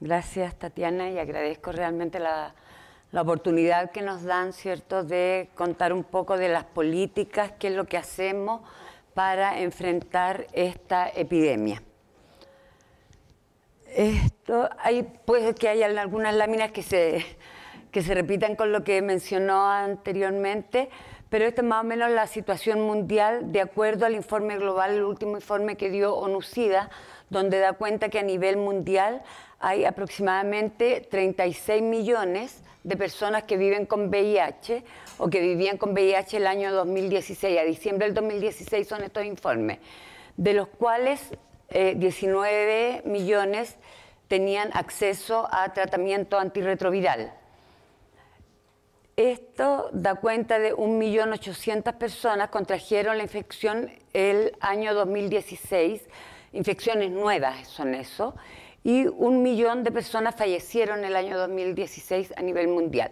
Gracias, Tatiana, y agradezco realmente la, oportunidad que nos dan, ¿cierto?, de contar un poco de las políticas, qué es lo que hacemos para enfrentar esta epidemia. Esto, hay, pues, que haya algunas láminas que se, que se repitan con lo que mencionó anteriormente, pero esta es más o menos la situación mundial de acuerdo al informe global, el último informe que dio ONUCIDA, donde da cuenta que a nivel mundial hay aproximadamente 36 millones de personas que viven con VIH o que vivían con VIH el año 2016. A diciembre del 2016 son estos informes, de los cuales 19 eh, millones tenían acceso a tratamiento antirretroviral. Esto da cuenta de 1.800.000 personas contrajeron la infección el año 2016, infecciones nuevas son eso, y un millón de personas fallecieron en el año 2016 a nivel mundial.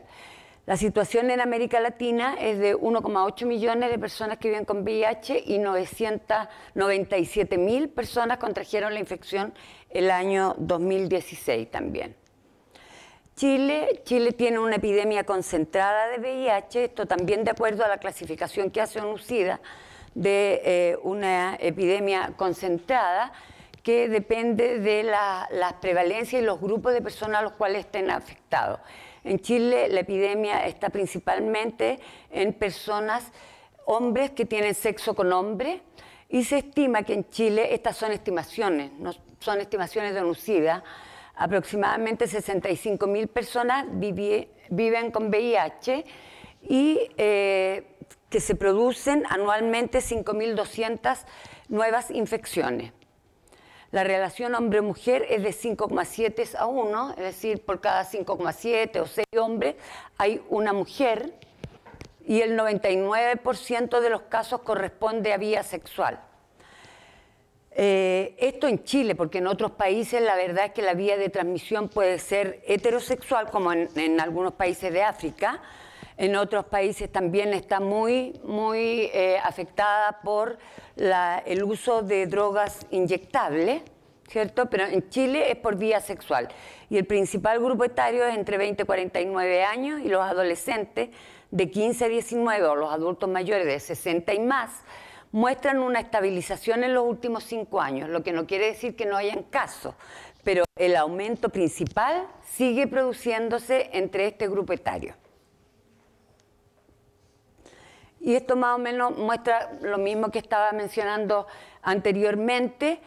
La situación en América Latina es de 1,8 millones de personas que viven con VIH y 997 mil personas contrajeron la infección el año 2016 también. Chile, Chile tiene una epidemia concentrada de VIH, esto también de acuerdo a la clasificación que hace UNUCIDA de eh, una epidemia concentrada que depende de las prevalencias y los grupos de personas a los cuales estén afectados. En Chile la epidemia está principalmente en personas, hombres que tienen sexo con hombres, y se estima que en Chile, estas son estimaciones, no son estimaciones denunciadas, aproximadamente 65.000 personas viven con VIH y eh, que se producen anualmente 5.200 nuevas infecciones la relación hombre-mujer es de 5,7 a 1, es decir, por cada 5,7 o 6 hombres hay una mujer y el 99% de los casos corresponde a vía sexual. Eh, esto en Chile, porque en otros países la verdad es que la vía de transmisión puede ser heterosexual, como en algunos países de África, en otros países también está muy, muy eh, afectada por el uso de drogas inyectables, ¿cierto? Pero en Chile es por vía sexual. Y el principal grupo etario es entre 20 y 49 años y los adolescentes de 15 a 19 o los adultos mayores de 60 y más muestran una estabilización en los últimos cinco años, lo que no quiere decir que no hayan casos, pero el aumento principal sigue produciéndose entre este grupo etario. Y esto más o menos muestra lo mismo que estaba mencionando anteriormente,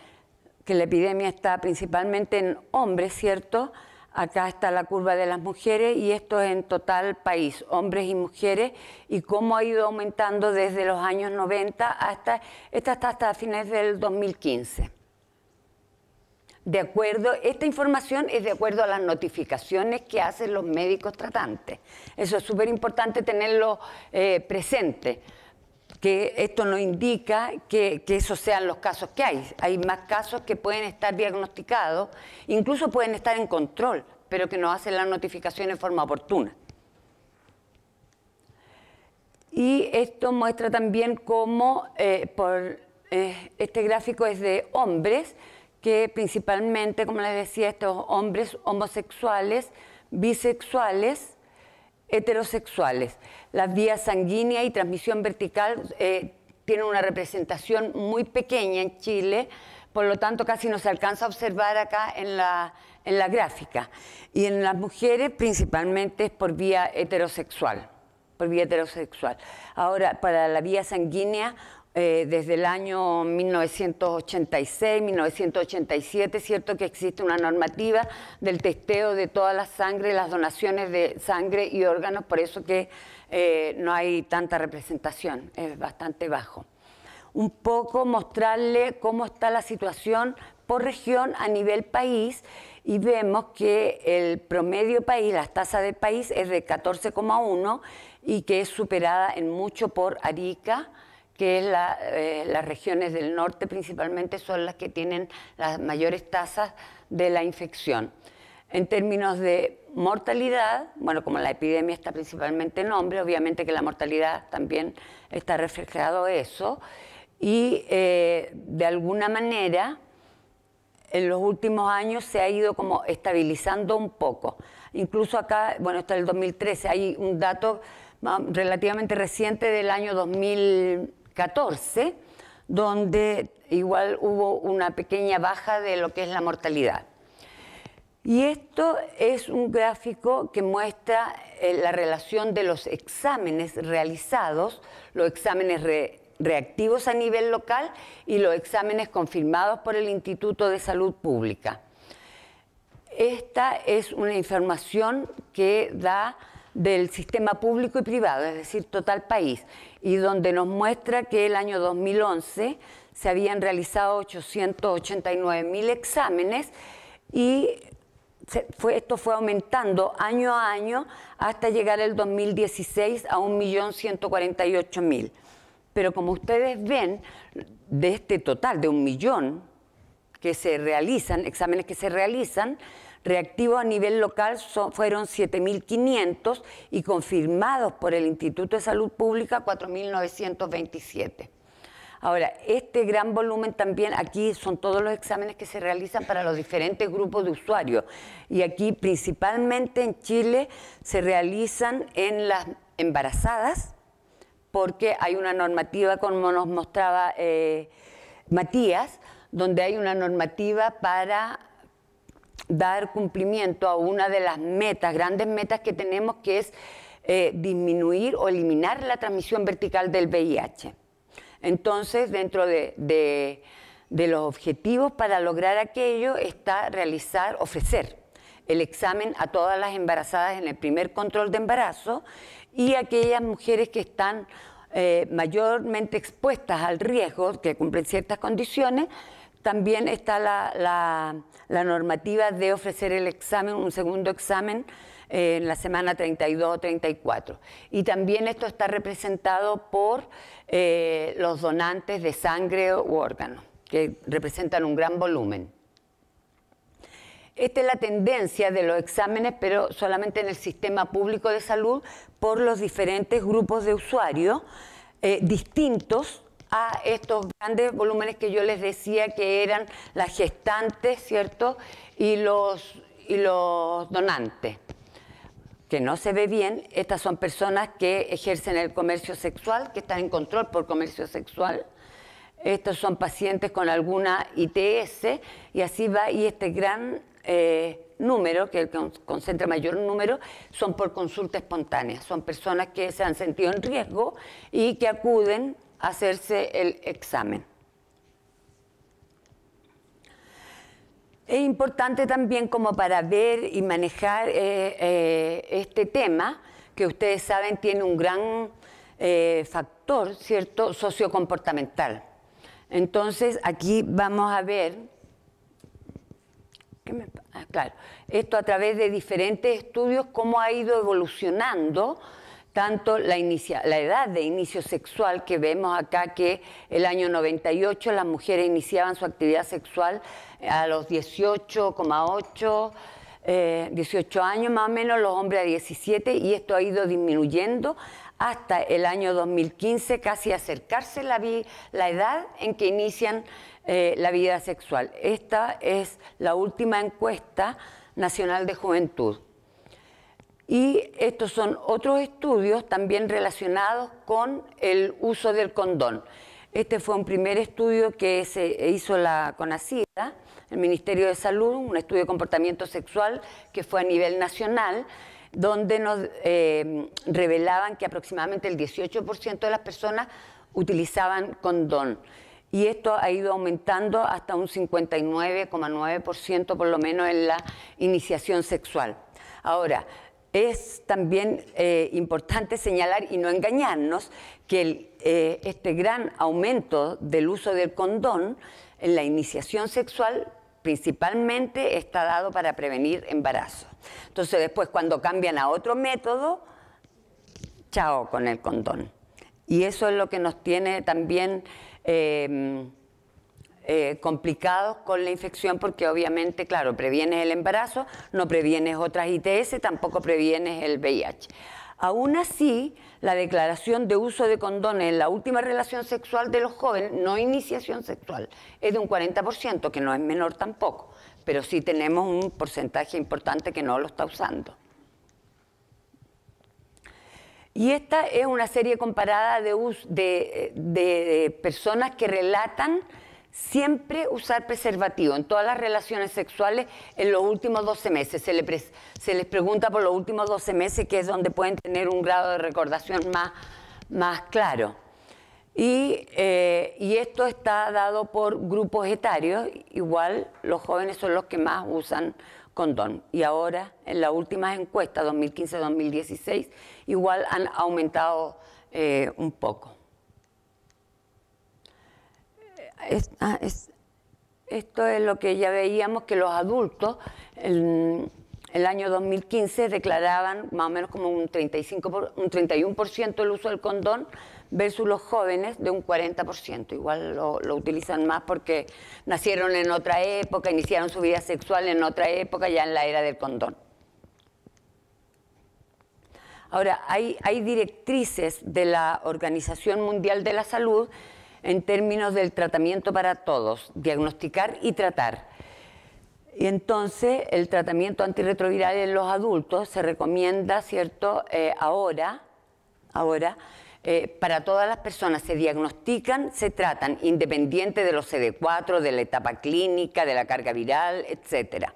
que la epidemia está principalmente en hombres, ¿cierto? Acá está la curva de las mujeres y esto es en total país, hombres y mujeres, y cómo ha ido aumentando desde los años 90 hasta, esta hasta fines del 2015 de acuerdo, esta información es de acuerdo a las notificaciones que hacen los médicos tratantes. Eso es súper importante tenerlo eh, presente, que esto no indica que, esos sean los casos que hay. Hay más casos que pueden estar diagnosticados, incluso pueden estar en control, pero que no hacen la notificación en forma oportuna. Y esto muestra también cómo, eh, por, eh, este gráfico es de hombres, que principalmente, como les decía, estos hombres homosexuales, bisexuales, heterosexuales. la vía sanguínea y transmisión vertical eh, tienen una representación muy pequeña en Chile, por lo tanto casi no se alcanza a observar acá en la, en la gráfica. Y en las mujeres principalmente es por vía heterosexual, por vía heterosexual. Ahora, para la vía sanguínea, eh, desde el año 1986, 1987, cierto que existe una normativa del testeo de toda la sangre, las donaciones de sangre y órganos, por eso que eh, no hay tanta representación, es bastante bajo. Un poco mostrarle cómo está la situación por región a nivel país y vemos que el promedio país, la tasa del país es de 14,1 y que es superada en mucho por Arica, que la, eh, las regiones del norte principalmente son las que tienen las mayores tasas de la infección. En términos de mortalidad, bueno, como la epidemia está principalmente en hombres, obviamente que la mortalidad también está reflejado eso, y eh, de alguna manera en los últimos años se ha ido como estabilizando un poco. Incluso acá, bueno, está el 2013, hay un dato ah, relativamente reciente del año 2000 14, donde igual hubo una pequeña baja de lo que es la mortalidad. Y esto es un gráfico que muestra eh, la relación de los exámenes realizados, los exámenes reactivos a nivel local y los exámenes confirmados por el Instituto de Salud Pública. Esta es una información que da del sistema público y privado, es decir, total país, y donde nos muestra que el año 2011 se habían realizado 889 mil exámenes y fue, esto fue aumentando año a año hasta llegar el 2016 a 1.148.000. Pero como ustedes ven, de este total de un millón que se realizan, exámenes que se realizan, Reactivos a nivel local fueron 7.500 y confirmados por el Instituto de Salud Pública 4.927. Ahora, este gran volumen también, aquí son todos los exámenes que se realizan para los diferentes grupos de usuarios. Y aquí principalmente en Chile se realizan en las embarazadas, porque hay una normativa, como nos mostraba eh, Matías, donde hay una normativa para dar cumplimiento a una de las metas, grandes metas que tenemos, que es eh, disminuir o eliminar la transmisión vertical del VIH. Entonces, dentro de, de, los objetivos para lograr aquello está realizar, ofrecer el examen a todas las embarazadas en el primer control de embarazo y aquellas mujeres que están eh, mayormente expuestas al riesgo, que cumplen ciertas condiciones, también está la, normativa de ofrecer el examen, un segundo examen eh, en la semana 32 34. Y también esto está representado por eh, los donantes de sangre u órganos, que representan un gran volumen. Esta es la tendencia de los exámenes, pero solamente en el sistema público de salud, por los diferentes grupos de usuarios eh, distintos a estos grandes volúmenes que yo les decía que eran las gestantes, ¿cierto? Y los, donantes que no se ve bien, estas son personas que ejercen el comercio sexual, que están en control por comercio sexual. Estos son pacientes con alguna ITS y así va. Y este gran eh, número, que concentra mayor número, son por consulta espontánea. Son personas que se han sentido en riesgo y que acuden hacerse el examen. Es importante también como para ver y manejar eh, eh, este tema, que ustedes saben tiene un gran eh, factor, ¿cierto?, sociocomportamental. Entonces, aquí vamos a ver, ah, claro, esto a través de diferentes estudios, cómo ha ido evolucionando tanto la, la, edad de inicio sexual, que vemos acá que el año 98 las mujeres iniciaban su actividad sexual eh, a los 18,8, 18 eh, años más o menos, los hombres a 17, y esto ha ido disminuyendo hasta el año 2015, casi acercarse la, la edad en que inician eh, la vida sexual. Esta es la última encuesta nacional de juventud. Y estos son otros estudios también relacionados con el uso del condón. Este fue un primer estudio que se hizo la CONACIDA, el Ministerio de Salud, un estudio de comportamiento sexual que fue a nivel nacional, donde nos eh, revelaban que aproximadamente el 18% de las personas utilizaban condón. Y esto ha ido aumentando hasta un 59,9% por lo menos en la iniciación sexual. Ahora, es también eh, importante señalar y no engañarnos que eh, este gran aumento del uso del condón en la iniciación sexual principalmente está dado para prevenir embarazos. Entonces después cuando cambian a otro método, chao con el condón. Y eso es lo que nos tiene también eh, eh, complicados con la infección porque obviamente, claro, previenes el embarazo, no previenes otras ITS, tampoco previenes el VIH. Aún así, la declaración de uso de condones en la última relación sexual de los jóvenes, no iniciación sexual, es de un 40%, que no es menor tampoco, pero sí tenemos un porcentaje importante que no lo está usando. Y esta es una serie comparada de personas que relatan siempre usar preservativo en todas las relaciones sexuales en los últimos 12 meses. Se, les pregunta por los últimos 12 meses, que es donde pueden tener un grado de recordación más, claro. Eh, y, esto está dado por grupos etarios, igual los jóvenes son los que más usan condón. Y ahora, en las últimas encuestas, 2015-2016, igual han aumentado eh, un poco. Ah, esto es lo que ya veíamos que los adultos en el año 2015 declaraban más o menos como un, 35 un 31% el uso del condón versus los jóvenes de un 40%. Igual lo, utilizan más porque nacieron en otra época, iniciaron su vida sexual en otra época, ya en la era del condón. Ahora, hay directrices de la Organización Mundial de la Salud en términos del tratamiento para todos, diagnosticar y tratar. Y entonces el tratamiento antirretroviral en los adultos se recomienda, ¿cierto? Eh, ahora, ahora, eh, para todas las personas se diagnostican, se tratan, independiente de los CD4, de la etapa clínica, de la carga viral, etc.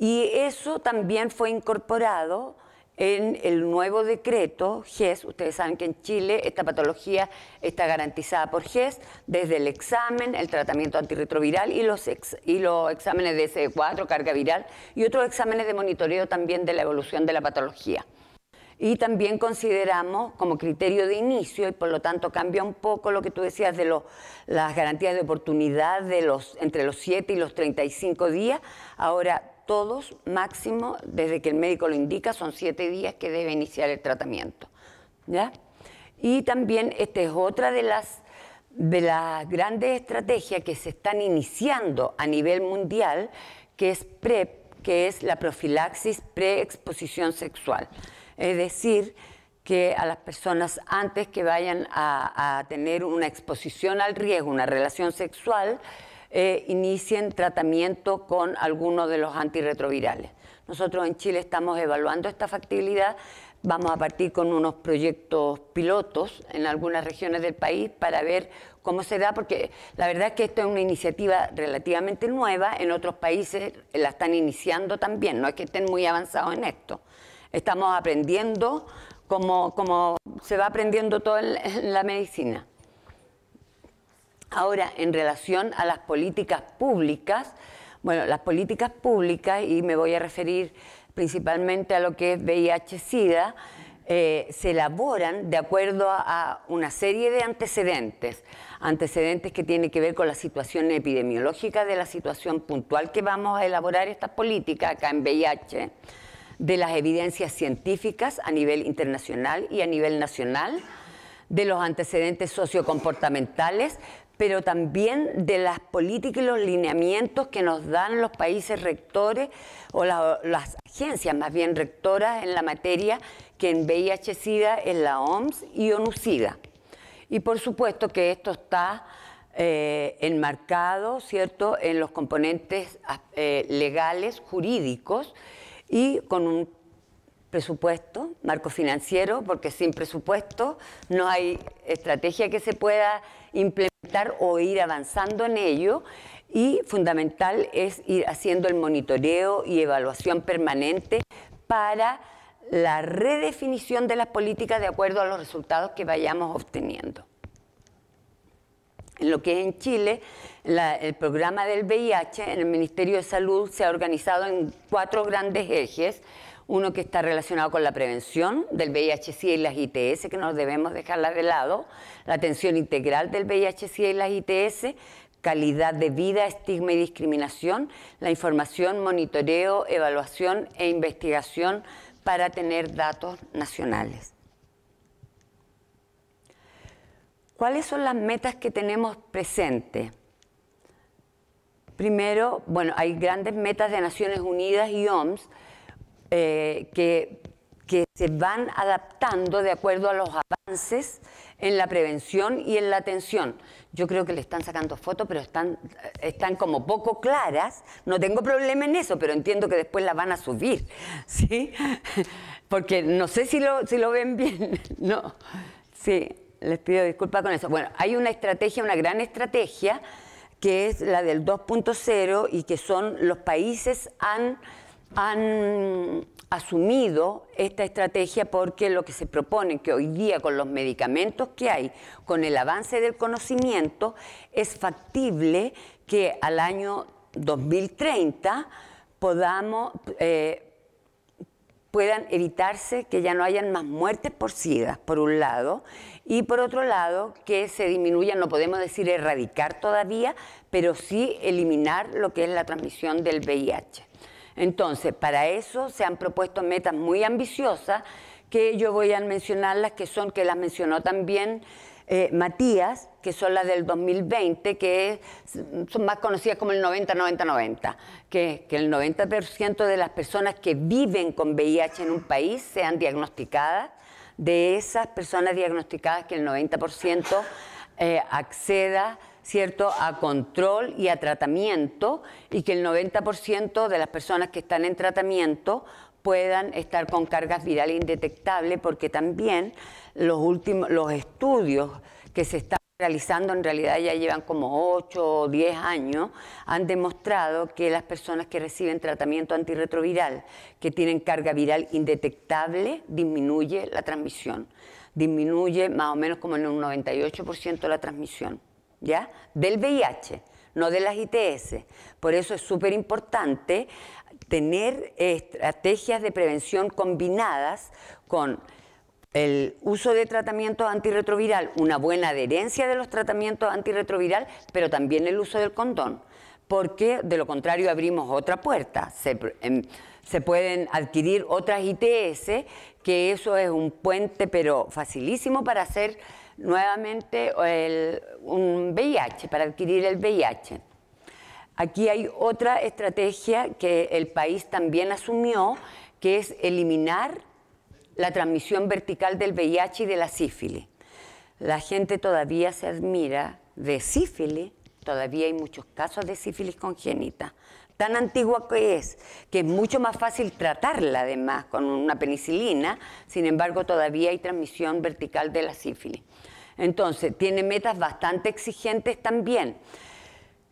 Y eso también fue incorporado en el nuevo decreto GES, ustedes saben que en Chile esta patología está garantizada por GES desde el examen, el tratamiento antirretroviral y los, y los exámenes de S4, carga viral y otros exámenes de monitoreo también de la evolución de la patología. Y también consideramos como criterio de inicio, y por lo tanto cambia un poco lo que tú decías de las garantías de oportunidad de los, entre los 7 y los 35 días, ahora todos, máximo, desde que el médico lo indica, son siete días que debe iniciar el tratamiento. Y también esta es otra de las, de grandes estrategias que se están iniciando a nivel mundial, que es PrEP, que es la profilaxis preexposición sexual. Es decir, que a las personas antes que vayan a tener una exposición al riesgo, una relación sexual, eh, inicien tratamiento con alguno de los antirretrovirales. Nosotros en Chile estamos evaluando esta factibilidad. Vamos a partir con unos proyectos pilotos en algunas regiones del país para ver cómo se da, porque la verdad es que esto es una iniciativa relativamente nueva, en otros países la están iniciando también, no es que estén muy avanzados en esto. Estamos aprendiendo como, se va aprendiendo todo en la medicina. Ahora, en relación a las políticas públicas, bueno, las políticas públicas, y me voy a referir principalmente a lo que es VIH-Sida, eh, se elaboran de acuerdo a, una serie de antecedentes, antecedentes que tienen que ver con la situación epidemiológica de la situación puntual que vamos a elaborar esta política acá en VIH, de las evidencias científicas a nivel internacional y a nivel nacional, de los antecedentes sociocomportamentales, pero también de las políticas y los lineamientos que nos dan los países rectores o las agencias más bien rectoras en la materia que en VIH-Sida en la OMS y ONU-Sida. Y por supuesto que esto está eh, enmarcado, ¿cierto?, en los componentes eh, legales, jurídicos y con un presupuesto, marco financiero, porque sin presupuesto no hay estrategia que se pueda implementar o ir avanzando en ello. Y fundamental es ir haciendo el monitoreo y evaluación permanente para la redefinición de las políticas de acuerdo a los resultados que vayamos obteniendo. En lo que es en Chile, el programa del VIH en el Ministerio de Salud se ha organizado en cuatro grandes ejes uno que está relacionado con la prevención del vih y las ITS, que no debemos dejarla de lado, la atención integral del vih y las ITS, calidad de vida, estigma y discriminación, la información, monitoreo, evaluación e investigación para tener datos nacionales. ¿Cuáles son las metas que tenemos presentes? Primero, bueno, hay grandes metas de Naciones Unidas y OMS eh, que, se van adaptando de acuerdo a los avances en la prevención y en la atención. Yo creo que le están sacando fotos, pero están, están como poco claras. No tengo problema en eso, pero entiendo que después las van a subir, ¿sí? Porque no sé si lo, si lo ven bien, ¿no? Sí, les pido disculpas con eso. Bueno, hay una estrategia, una gran estrategia, que es la del 2.0 y que son los países han han asumido esta estrategia porque lo que se propone que hoy día con los medicamentos que hay, con el avance del conocimiento, es factible que al año 2030 podamos, eh, puedan evitarse que ya no hayan más muertes por SIDA, por un lado, y por otro lado, que se disminuya, no podemos decir erradicar todavía, pero sí eliminar lo que es la transmisión del VIH. Entonces, para eso se han propuesto metas muy ambiciosas que yo voy a mencionar las que son, que las mencionó también eh, Matías, que son las del 2020, que son más conocidas como el 90-90-90, que, que el 90% de las personas que viven con VIH en un país sean diagnosticadas. De esas personas diagnosticadas, que el 90% eh, acceda ¿cierto?, a control y a tratamiento y que el 90% de las personas que están en tratamiento puedan estar con cargas virales indetectables porque también los últimos los estudios que se están realizando en realidad ya llevan como 8 o 10 años, han demostrado que las personas que reciben tratamiento antirretroviral, que tienen carga viral indetectable, disminuye la transmisión, disminuye más o menos como en un 98% la transmisión. Del VIH, no de las ITS. Por eso es súper importante tener estrategias de prevención combinadas con el uso de tratamiento antirretroviral, una buena adherencia de los tratamientos antirretroviral, pero también el uso del condón, porque de lo contrario abrimos otra puerta. Se, em, se pueden adquirir otras ITS, que eso es un puente, pero facilísimo para hacer nuevamente el, un VIH, para adquirir el VIH. Aquí hay otra estrategia que el país también asumió, que es eliminar la transmisión vertical del VIH y de la sífilis. La gente todavía se admira de sífilis, todavía hay muchos casos de sífilis congénita, tan antigua que es, que es mucho más fácil tratarla además con una penicilina, sin embargo todavía hay transmisión vertical de la sífilis. Entonces, tiene metas bastante exigentes también.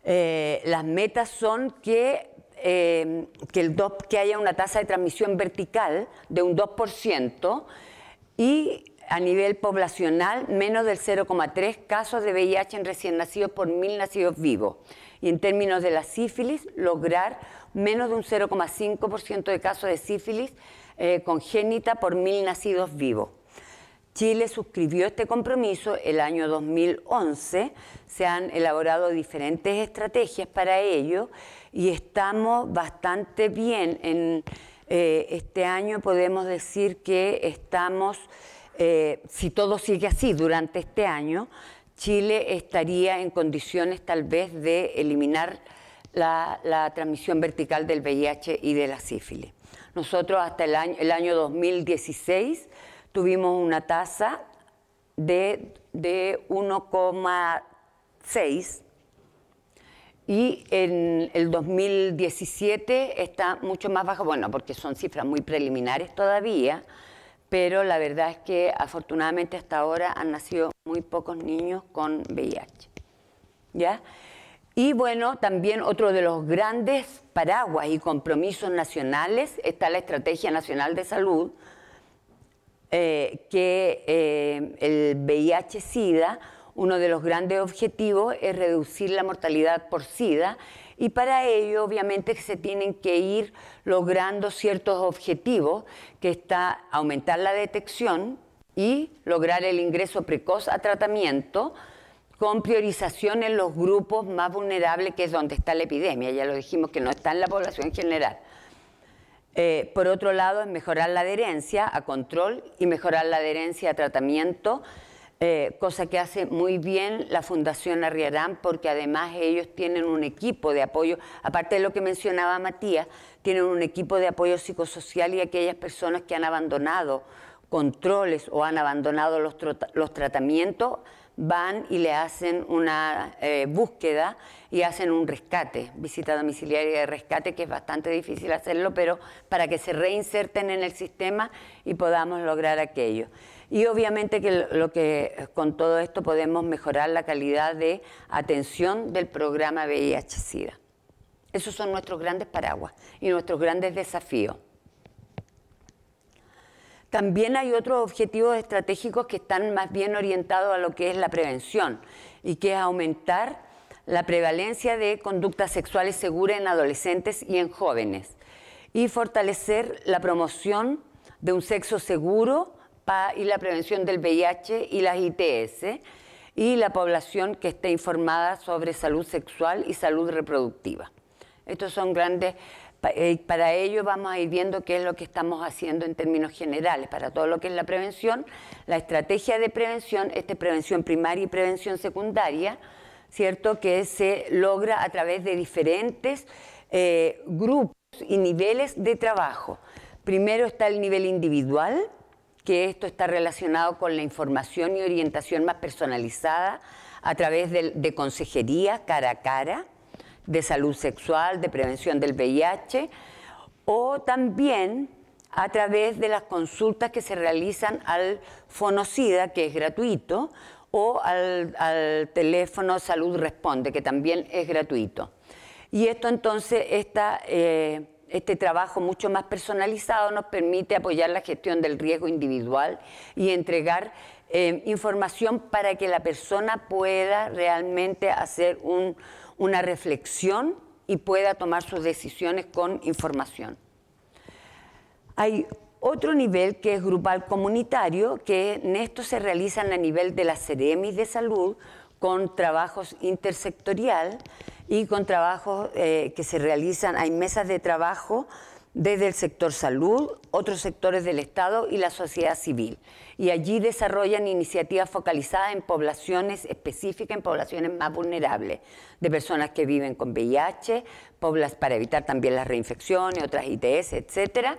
Eh, las metas son que, eh, el que haya una tasa de transmisión vertical de un 2% y a nivel poblacional menos del 0,3 casos de VIH en recién nacidos por mil nacidos vivos. Y en términos de la sífilis, lograr menos de un 0,5% de casos de sífilis eh, congénita por mil nacidos vivos. Chile suscribió este compromiso el año 2011, se han elaborado diferentes estrategias para ello y estamos bastante bien. En eh, este año podemos decir que estamos, eh, si todo sigue así durante este año, Chile estaría en condiciones tal vez de eliminar la, la transmisión vertical del VIH y de la sífilis. Nosotros hasta el año, el año 2016 tuvimos una tasa de, de 1,6 y en el 2017 está mucho más bajo, bueno, porque son cifras muy preliminares todavía, pero la verdad es que afortunadamente hasta ahora han nacido muy pocos niños con VIH. ¿Ya? Y bueno, también otro de los grandes paraguas y compromisos nacionales está la Estrategia Nacional de Salud, eh, que eh, el VIH-Sida, uno de los grandes objetivos es reducir la mortalidad por SIDA y para ello obviamente se tienen que ir logrando ciertos objetivos, que está aumentar la detección y lograr el ingreso precoz a tratamiento con priorización en los grupos más vulnerables, que es donde está la epidemia, ya lo dijimos que no está en la población general. Eh, por otro lado, es mejorar la adherencia a control y mejorar la adherencia a tratamiento, eh, cosa que hace muy bien la Fundación Arriarán, porque además ellos tienen un equipo de apoyo, aparte de lo que mencionaba Matías, tienen un equipo de apoyo psicosocial y aquellas personas que han abandonado controles o han abandonado los, tratamientos, van y le hacen una eh, búsqueda y hacen un rescate, visita domiciliaria de rescate, que es bastante difícil hacerlo, pero para que se reinserten en el sistema y podamos lograr aquello. Y obviamente que lo que eh, con todo esto podemos mejorar la calidad de atención del programa VIH-Sida. Esos son nuestros grandes paraguas y nuestros grandes desafíos. También hay otros objetivos estratégicos que están más bien orientados a lo que es la prevención y que es aumentar la prevalencia de conductas sexuales seguras en adolescentes y en jóvenes y fortalecer la promoción de un sexo seguro y la prevención del VIH y las ITS y la población que esté informada sobre salud sexual y salud reproductiva. Estos son grandes, eh, para ello vamos a ir viendo qué es lo que estamos haciendo en términos generales, para todo lo que es la prevención, la estrategia de prevención, esta es prevención primaria y prevención secundaria, ¿cierto? Que se logra a través de diferentes eh, grupos y niveles de trabajo. Primero está el nivel individual, que esto está relacionado con la información y orientación más personalizada a través de, de consejería cara a cara, de salud sexual, de prevención del VIH, o también a través de las consultas que se realizan al Fonocida, que es gratuito, o al, teléfono Salud Responde, que también es gratuito. Y esto entonces, esta, eh, este trabajo mucho más personalizado nos permite apoyar la gestión del riesgo individual y entregar eh, información para que la persona pueda realmente hacer una reflexión y pueda tomar sus decisiones con información. Hay otro nivel que es grupal comunitario, que en esto se realizan a nivel de las CEREMIS de salud con trabajos intersectorial y con trabajos eh, que se realizan, hay mesas de trabajo desde el sector salud, otros sectores del Estado y la sociedad civil. Y allí desarrollan iniciativas focalizadas en poblaciones específicas, en poblaciones más vulnerables, de personas que viven con VIH, poblas para evitar también las reinfecciones, otras ITS, etcétera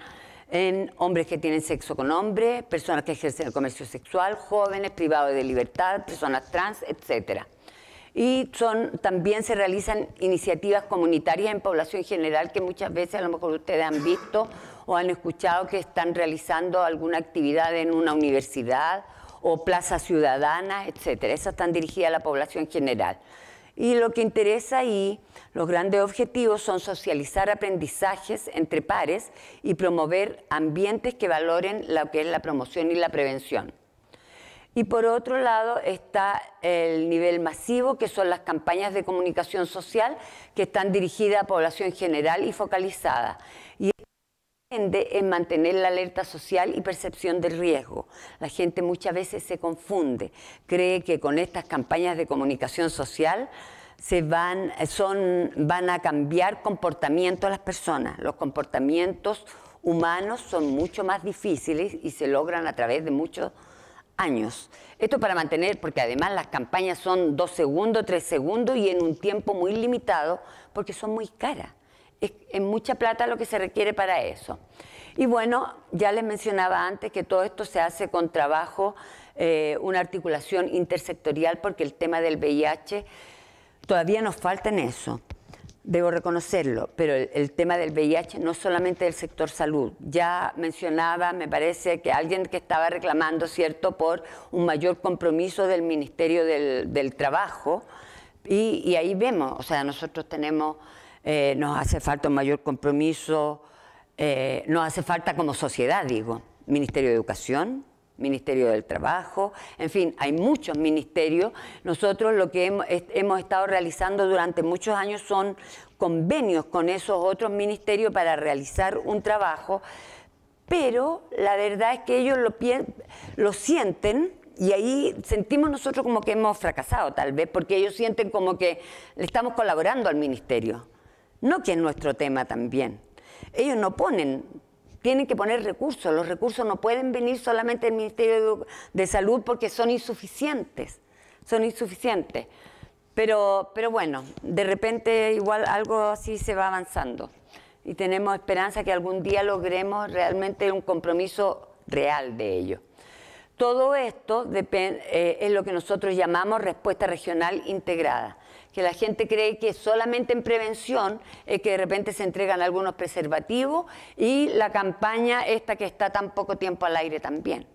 en hombres que tienen sexo con hombres, personas que ejercen el comercio sexual, jóvenes privados de libertad, personas trans, etc. y son, también se realizan iniciativas comunitarias en población general que muchas veces a lo mejor ustedes han visto o han escuchado que están realizando alguna actividad en una universidad o plaza ciudadana, etc. Esas están dirigidas a la población general. Y lo que interesa ahí los grandes objetivos son socializar aprendizajes entre pares y promover ambientes que valoren lo que es la promoción y la prevención. Y por otro lado está el nivel masivo, que son las campañas de comunicación social que están dirigidas a población general y focalizada. Y en mantener la alerta social y percepción del riesgo. La gente muchas veces se confunde, cree que con estas campañas de comunicación social se van, son, van a cambiar comportamiento a las personas. Los comportamientos humanos son mucho más difíciles y se logran a través de muchos años. Esto para mantener, porque además las campañas son dos segundos, tres segundos y en un tiempo muy limitado, porque son muy caras. Es, mucha plata lo que se requiere para eso. Y bueno, ya les mencionaba antes que todo esto se hace con trabajo, eh, una articulación intersectorial, porque el tema del VIH Todavía nos falta en eso, debo reconocerlo, pero el, tema del VIH no solamente del sector salud. Ya mencionaba, me parece, que alguien que estaba reclamando, ¿cierto?, por un mayor compromiso del Ministerio del, Trabajo. Y, ahí vemos, o sea, nosotros tenemos, eh, nos hace falta un mayor compromiso, eh, nos hace falta como sociedad, digo, Ministerio de Educación, Ministerio del Trabajo, en fin, hay muchos ministerios. Nosotros lo que hemos, estado realizando durante muchos años son convenios con esos otros ministerios para realizar un trabajo, pero la verdad es que ellos lo, lo sienten y ahí sentimos nosotros como que hemos fracasado tal vez, porque ellos sienten como que le estamos colaborando al ministerio, no que es nuestro tema también. Ellos no ponen tienen que poner recursos. Los recursos no pueden venir solamente del Ministerio de Salud porque son insuficientes. Son insuficientes. Pero, pero bueno, de repente igual algo así se va avanzando. Y tenemos esperanza que algún día logremos realmente un compromiso real de ello. Todo esto eh, es lo que nosotros llamamos respuesta regional integrada que la gente cree que solamente en prevención es que de repente se entregan algunos preservativos y la campaña esta que está tan poco tiempo al aire también.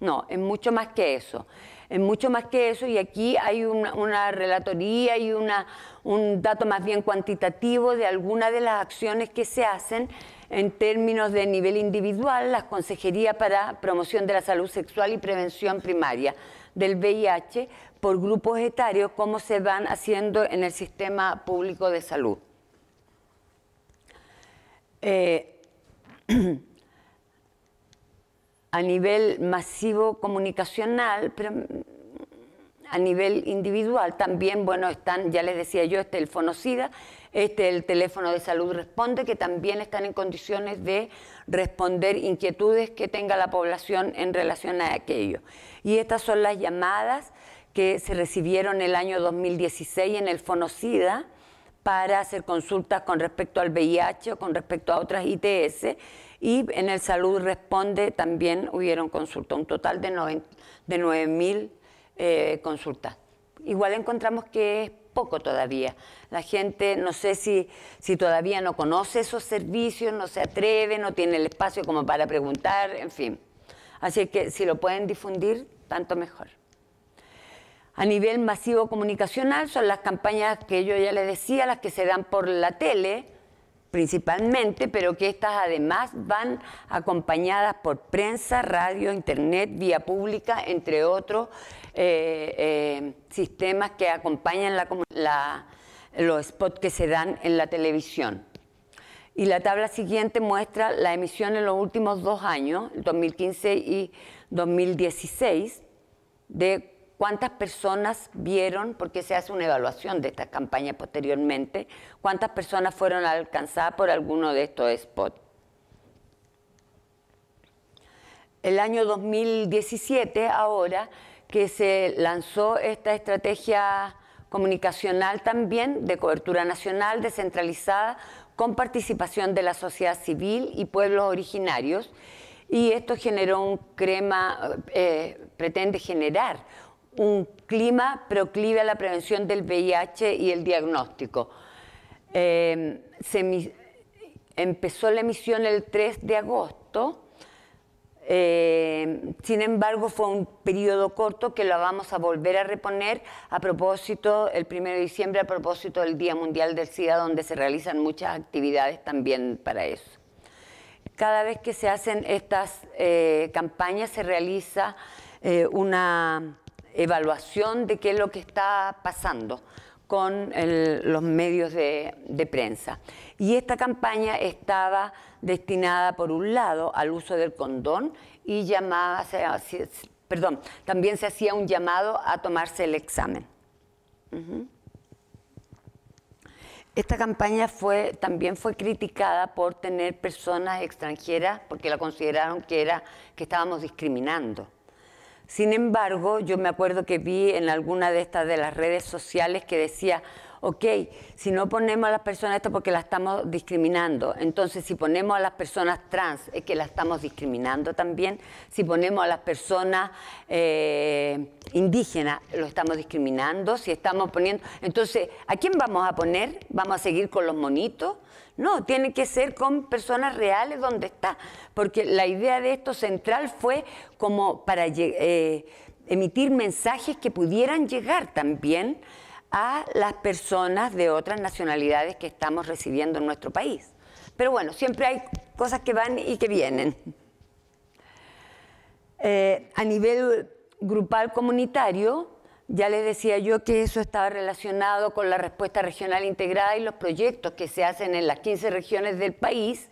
No, es mucho más que eso. Es mucho más que eso y aquí hay una, relatoría y un dato más bien cuantitativo de algunas de las acciones que se hacen en términos de nivel individual, las Consejería para promoción de la salud sexual y prevención primaria del VIH, por grupos etarios cómo se van haciendo en el sistema público de salud. Eh, a nivel masivo comunicacional, mm, a nivel individual también, bueno, están, ya les decía yo, este el Fonocida, este el teléfono de salud responde, que también están en condiciones de responder inquietudes que tenga la población en relación a aquello. Y estas son las llamadas que se recibieron el año 2016 en el Fonocida para hacer consultas con respecto al VIH o con respecto a otras ITS. Y en el Salud Responde también hubieron consultas, un total de, 9.000 eh, consultas. Igual encontramos que es poco todavía. La gente, no sé si, si todavía no conoce esos servicios, no se atreve, no tiene el espacio como para preguntar, en fin. Así que si lo pueden difundir, tanto mejor a nivel masivo comunicacional son las campañas que yo ya les decía, las que se dan por la tele principalmente, pero que estas además van acompañadas por prensa, radio, internet, vía pública, entre otros eh, eh, sistemas que acompañan los spots que se dan en la televisión. Y la tabla siguiente muestra la emisión en los últimos dos años, 2015 y 2016, de cuántas personas vieron, porque se hace una evaluación de esta campaña posteriormente, cuántas personas fueron alcanzadas por alguno de estos spots. El año 2017, ahora, que se lanzó esta estrategia comunicacional también de cobertura nacional descentralizada con participación de la sociedad civil y pueblos originarios. Y esto generó un crema, eh, pretende generar un clima proclive a la prevención del VIH y el diagnóstico. Em, empezó la emisión el 3 de agosto, em, sin embargo fue un periodo corto que lo vamos a volver a reponer a propósito, el 1 de diciembre, a propósito del Día Mundial del SIDA, donde se realizan muchas actividades también para eso. Cada vez que se hacen estas eh, campañas se realiza eh, una evaluación de qué es lo que está pasando con los medios de, prensa. Y esta campaña estaba destinada, por un lado, al uso del condón y llamaba, perdón, también se hacía un llamado a tomarse el examen. Esta campaña fue, también fue criticada por tener personas extranjeras porque la consideraron que, era, que estábamos discriminando. Sin embargo, yo me acuerdo que vi en alguna de estas de las redes sociales que decía, ok, si no ponemos a las personas esto porque las estamos discriminando, entonces si ponemos a las personas trans es que las estamos discriminando también, si ponemos a las personas eh, indígenas lo estamos discriminando, si estamos poniendo, entonces, ¿a quién vamos a poner? ¿Vamos a seguir con los monitos? No, tiene que ser con personas reales donde está, porque la idea de esto central fue como para eh, emitir mensajes que pudieran llegar también a las personas de otras nacionalidades que estamos recibiendo en nuestro país. Pero bueno, siempre hay cosas que van y que vienen. Eh, a nivel grupal comunitario, ya les decía yo que eso estaba relacionado con la respuesta regional integrada y los proyectos que se hacen en las 15 regiones del país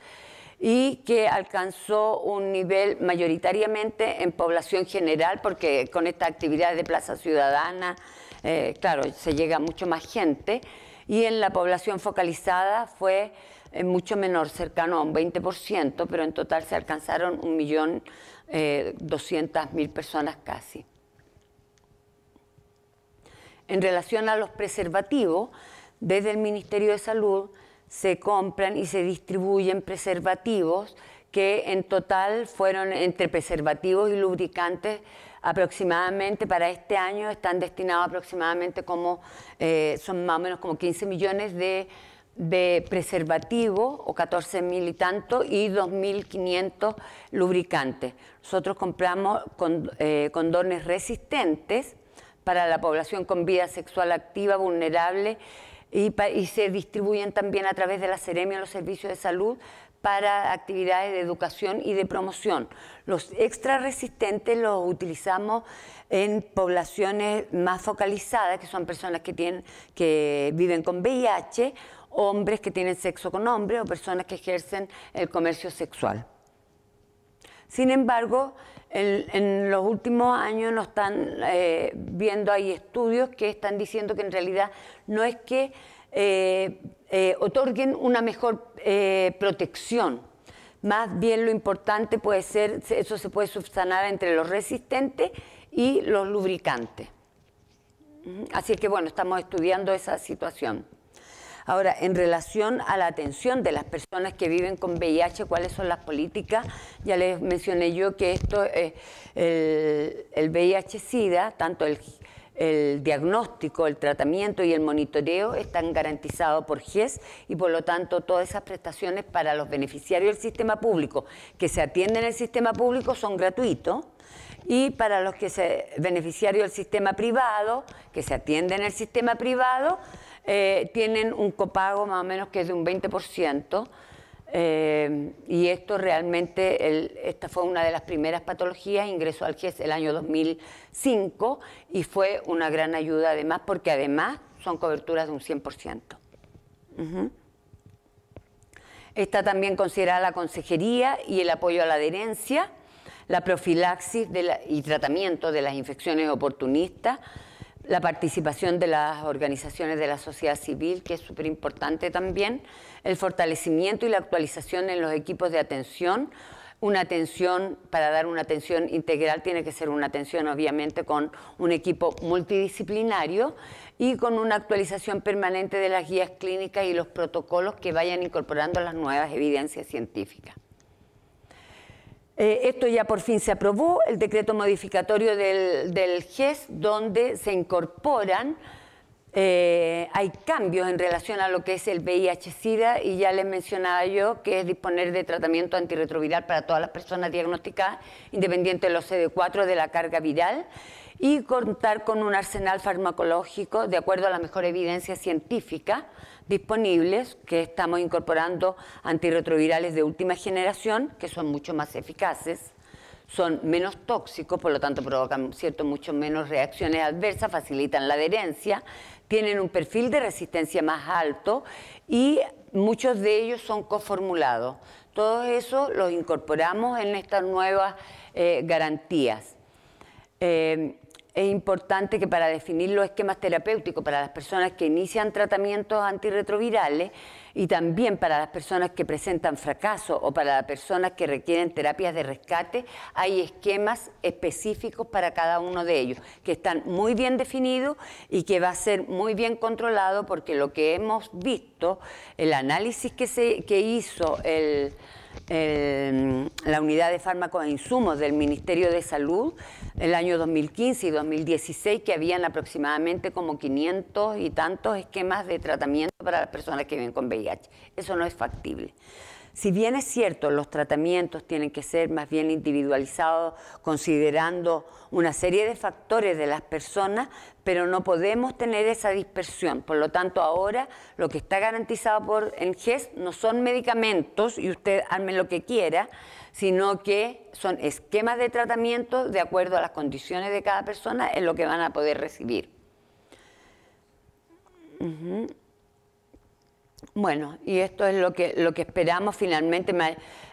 y que alcanzó un nivel mayoritariamente en población general, porque con esta actividad de Plaza Ciudadana, eh, claro, se llega a mucho más gente y en la población focalizada fue eh, mucho menor, cercano a un 20%, pero en total se alcanzaron 1.200.000 eh, personas casi. En relación a los preservativos, desde el Ministerio de Salud se compran y se distribuyen preservativos que en total fueron entre preservativos y lubricantes aproximadamente para este año están destinados aproximadamente como, eh, son más o menos como 15 millones de, de preservativos o 14 mil y tanto y 2.500 lubricantes. Nosotros compramos condones eh, resistentes para la población con vida sexual activa, vulnerable, y, se distribuyen también a través de la Ceremia los servicios de salud para actividades de educación y de promoción. Los extra resistentes los utilizamos en poblaciones más focalizadas, que son personas que, tienen, que viven con VIH, hombres que tienen sexo con hombres o personas que ejercen el comercio sexual. Sin embargo, en, los últimos años nos están eh, viendo, hay estudios que están diciendo que en realidad no es que eh, eh, otorguen una mejor eh, protección. Más bien lo importante puede ser, eso se puede subsanar entre los resistentes y los lubricantes. Así que bueno, estamos estudiando esa situación. Ahora, en relación a la atención de las personas que viven con VIH, ¿cuáles son las políticas? Ya les mencioné yo que esto, es el VIH-Sida, tanto el el diagnóstico, el tratamiento y el monitoreo están garantizados por GES y por lo tanto todas esas prestaciones para los beneficiarios del sistema público que se atienden en el sistema público son gratuitos y para los que se beneficiarios del sistema privado, que se atienden en el sistema privado, eh, tienen un copago más o menos que es de un 20%. Eh, y esto realmente, esta fue una de las primeras patologías, ingresó al GES el año 2005 y fue una gran ayuda además, porque además son coberturas de un 100%. Está también considerada la consejería y el apoyo a la adherencia, la profilaxis y tratamiento de las infecciones oportunistas, la participación de las organizaciones de la sociedad civil, que es súper importante también, el fortalecimiento y la actualización en los equipos de atención. Una atención, para dar una atención integral, tiene que ser una atención obviamente con un equipo multidisciplinario y con una actualización permanente de las guías clínicas y los protocolos que vayan incorporando las nuevas evidencias científicas. Eh, esto ya por fin se aprobó, el decreto modificatorio del, GES, donde se incorporan, eh, hay cambios en relación a lo que es el VIH-Sida y ya les mencionaba yo que es disponer de tratamiento antirretroviral para todas las personas diagnosticadas, independiente de los CD4 de la carga viral y contar con un arsenal farmacológico de acuerdo a la mejor evidencia científica disponibles, que estamos incorporando antirretrovirales de última generación, que son mucho más eficaces, son menos tóxicos, por lo tanto provocan cierto, mucho menos reacciones adversas, facilitan la adherencia, tienen un perfil de resistencia más alto y muchos de ellos son coformulados. Todo eso los incorporamos en estas nuevas eh, garantías. Eh, es importante que para definir los esquemas terapéuticos para las personas que inician tratamientos antirretrovirales y también para las personas que presentan fracaso o para las personas que requieren terapias de rescate, hay esquemas específicos para cada uno de ellos, que están muy bien definidos y que va a ser muy bien controlado porque lo que hemos visto, el análisis que, se, que hizo el eh, la unidad de fármacos e insumos del Ministerio de Salud el año 2015 y 2016, que habían aproximadamente como 500 y tantos esquemas de tratamiento para las personas que viven con VIH. Eso no es factible. Si bien es cierto, los tratamientos tienen que ser más bien individualizados, considerando una serie de factores de las personas, pero no podemos tener esa dispersión. Por lo tanto, ahora lo que está garantizado por el GES no son medicamentos, y usted arme lo que quiera, sino que son esquemas de tratamiento de acuerdo a las condiciones de cada persona en lo que van a poder recibir. Bueno, y esto es lo que, lo que esperamos finalmente,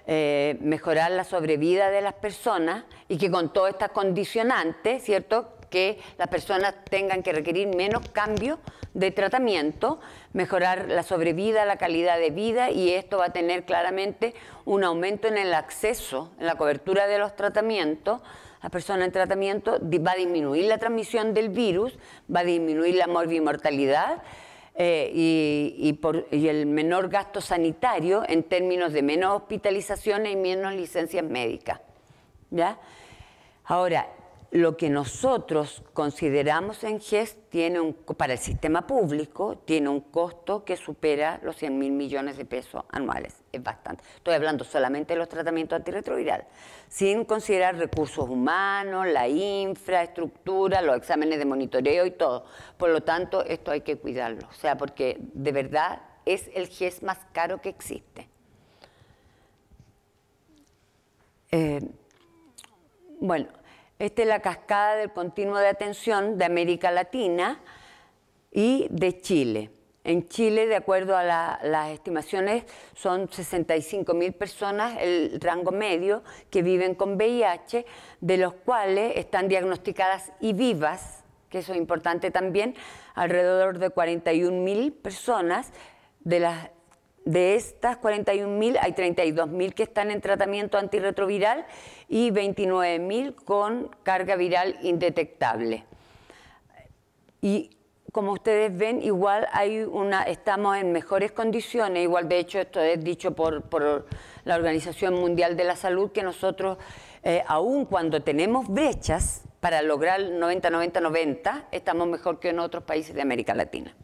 eh, mejorar la sobrevida de las personas y que con todas estas condicionantes, ¿cierto? que las personas tengan que requerir menos cambios de tratamiento, mejorar la sobrevida, la calidad de vida y esto va a tener claramente un aumento en el acceso, en la cobertura de los tratamientos. La persona en tratamiento va a disminuir la transmisión del virus, va a disminuir la morbimortalidad eh, y, por, y, el menor gasto sanitario en términos de menos hospitalizaciones y menos licencias médicas. ¿ya? Ahora, lo que nosotros consideramos en GES tiene un, para el sistema público tiene un costo que supera los 100 mil millones de pesos anuales. Es bastante. Estoy hablando solamente de los tratamientos antirretrovirales, sin considerar recursos humanos, la infraestructura, los exámenes de monitoreo y todo. Por lo tanto, esto hay que cuidarlo. O sea, porque de verdad es el GES más caro que existe. Eh, bueno. Esta es la cascada del continuo de atención de América Latina y de Chile. En Chile, de acuerdo a las estimaciones, son 65 mil personas el rango medio que viven con VIH, de los cuales están diagnosticadas y vivas, que eso es importante también, alrededor de 41 mil personas, de las de estas 41.000 hay 32.000 que están en tratamiento antirretroviral y 29.000 con carga viral indetectable. Y como ustedes ven, igual hay una, estamos en mejores condiciones, igual de hecho esto es dicho por, la Organización Mundial de la Salud, que nosotros, eh, aun cuando tenemos brechas para lograr 90-90-90, estamos mejor que en otros países de América Latina.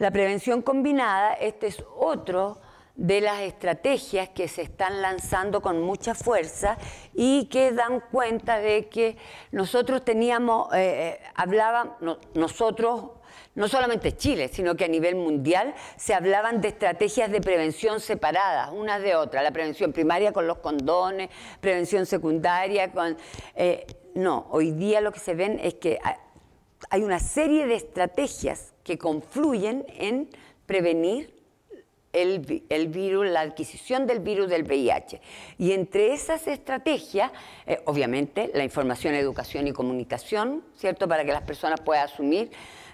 La prevención combinada, este es otro de las estrategias que se están lanzando con mucha fuerza y que dan cuenta de que nosotros teníamos, eh, eh hablaban, nosotros, no solamente Chile, sino que a nivel mundial se hablaban de estrategias de prevención separadas, unas de otras, la prevención primaria con los condones, prevención secundaria con... Eh, no, hoy día lo que se ven es que ah, hay una serie de estrategias que confluyen en prevenir el, el, virus, la adquisición del virus del VIH. Y entre esas estrategias, eh, obviamente, la información, educación y comunicación, ¿cierto? Para que las personas puedan asumir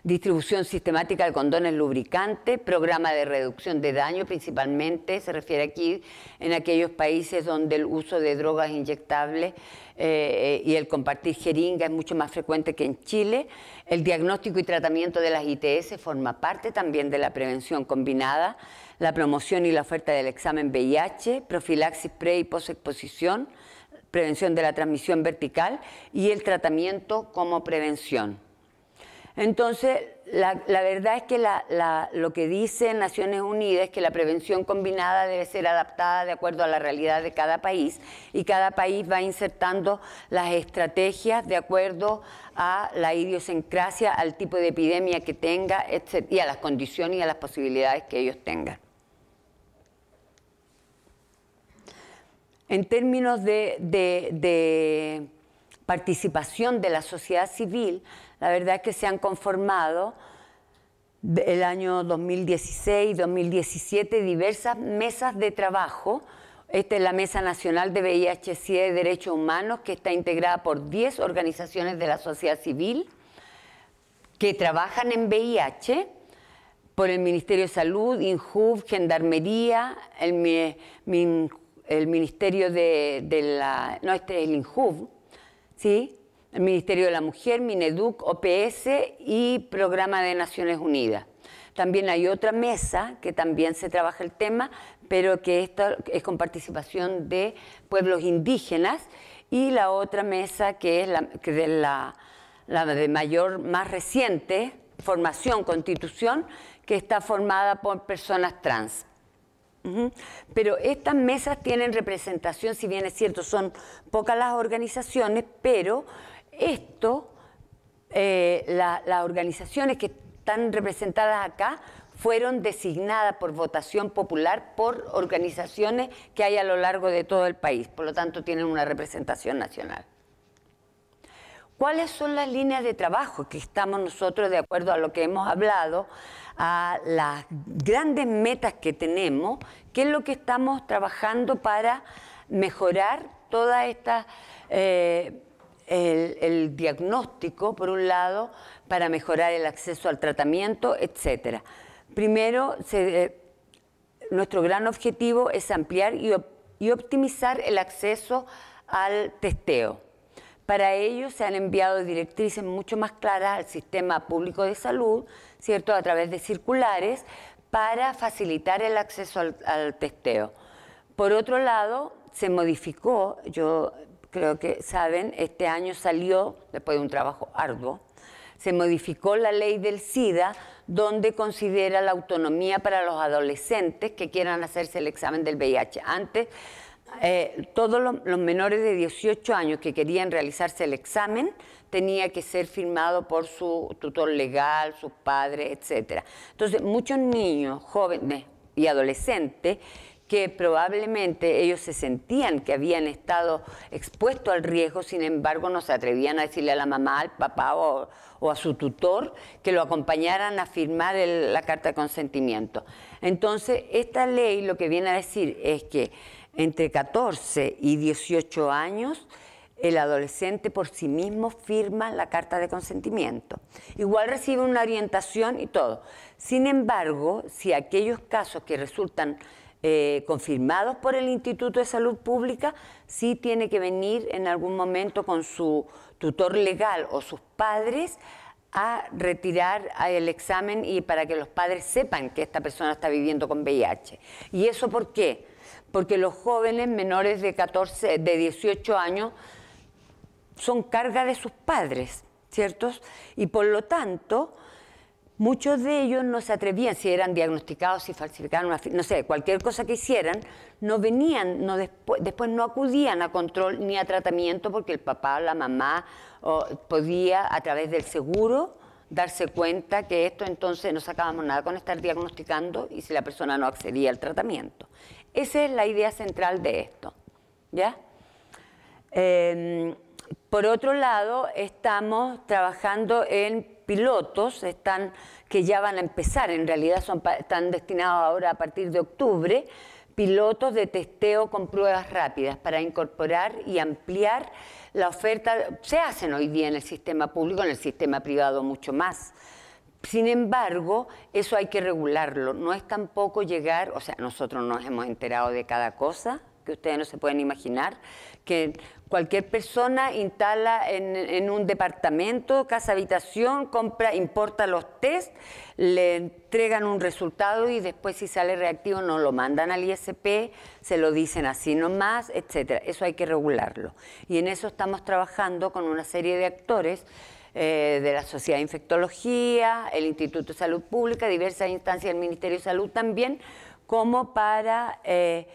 distribución sistemática de condones lubricantes, programa de reducción de daño, principalmente se refiere aquí en aquellos países donde el uso de drogas inyectables eh, eh, y el compartir jeringa es mucho más frecuente que en Chile. El diagnóstico y tratamiento de las ITS forma parte también de la prevención combinada, la promoción y la oferta del examen VIH, profilaxis pre y posexposición, prevención de la transmisión vertical y el tratamiento como prevención. Entonces, la, verdad es que lo que dice Naciones Unidas es que la prevención combinada debe ser adaptada de acuerdo a la realidad de cada país y cada país va insertando las estrategias de acuerdo a la idiosincrasia, al tipo de epidemia que tenga y a las condiciones y a las posibilidades que ellos tengan. En términos de participación de la sociedad civil, la verdad es que se han conformado el año 2016, 2017 diversas mesas de trabajo. Esta es la Mesa Nacional de VIH, de Derechos Humanos, que está integrada por 10 organizaciones de la sociedad civil que trabajan en VIH, por el Ministerio de Salud, INJUV, Gendarmería, el, Ministerio de, la... No, este es el INJUV, ¿sí? el Ministerio de la Mujer, Mineduc, OPS y Programa de Naciones Unidas. También hay otra mesa que también se trabaja el tema, pero que esta es con participación de pueblos indígenas y la otra mesa que es la, de, la de mayor, más reciente, formación, constitución, que está formada por personas trans. Pero estas mesas tienen representación, si bien es cierto, son pocas las organizaciones, pero esto, eh, las organizaciones que están representadas acá fueron designadas por votación popular por organizaciones que hay a lo largo de todo el país, por lo tanto tienen una representación nacional. ¿Cuáles son las líneas de trabajo que estamos nosotros, de acuerdo a lo que hemos hablado, a las grandes metas que tenemos? ¿Qué es lo que estamos trabajando para mejorar todas estas eh, el, diagnóstico, por un lado, para mejorar el acceso al tratamiento, etcétera. Primero, eh, nuestro gran objetivo es ampliar y, optimizar el acceso al testeo. Para ello se han enviado directrices mucho más claras al sistema público de salud, ¿cierto? A través de circulares para facilitar el acceso al, al testeo. Por otro lado, se modificó, yo creo que saben, este año salió, después de un trabajo arduo, se modificó la ley del SIDA, donde considera la autonomía para los adolescentes que quieran hacerse el examen del VIH. Antes, eh, todos los, menores de 18 años que querían realizarse el examen tenía que ser firmado por su tutor legal, sus padres, etc. Entonces, muchos niños, jóvenes y adolescentes que probablemente ellos se sentían que habían estado expuestos al riesgo, sin embargo no se atrevían a decirle a la mamá, al papá o, a su tutor que lo acompañaran a firmar la carta de consentimiento. Entonces, esta ley lo que viene a decir es que entre 14 y 18 años, el adolescente por sí mismo firma la carta de consentimiento. Igual recibe una orientación y todo. Sin embargo, si aquellos casos que resultan eh, confirmados por el Instituto de Salud Pública, sí tiene que venir en algún momento con su tutor legal o sus padres a retirar el examen y para que los padres sepan que esta persona está viviendo con VIH. ¿Y eso por qué? Porque los jóvenes menores de, 14, de 18 años son carga de sus padres, ¿cierto? Y por lo tanto, Muchos de ellos no se atrevían, si eran diagnosticados, si falsificaron una, no sé, cualquier cosa que hicieran, no venían, después, no acudían a control ni a tratamiento porque el papá, o la mamá podía a través del seguro darse cuenta que esto entonces no sacábamos nada con estar diagnosticando y si la persona no accedía al tratamiento. Esa es la idea central de esto, ¿ya? Em, por otro lado, estamos trabajando en pilotos, están, que ya van a empezar, en realidad son, están destinados ahora a partir de octubre, pilotos de testeo con pruebas rápidas para incorporar y ampliar la oferta. Se hacen hoy día en el sistema público, en el sistema privado mucho más. Sin embargo, eso hay que regularlo. No es tampoco llegar, o sea, nosotros nos hemos enterado de cada cosa, que ustedes no se pueden imaginar, que cualquier persona instala en, un departamento, casa, habitación, compra, importa los test, le entregan un resultado y después si sale reactivo no lo mandan al ISP, se lo dicen así nomás, etc. Eso hay que regularlo. Y en eso estamos trabajando con una serie de actores eh, de la Sociedad de Infectología, el Instituto de Salud Pública, diversas instancias del Ministerio de Salud también, como para eh,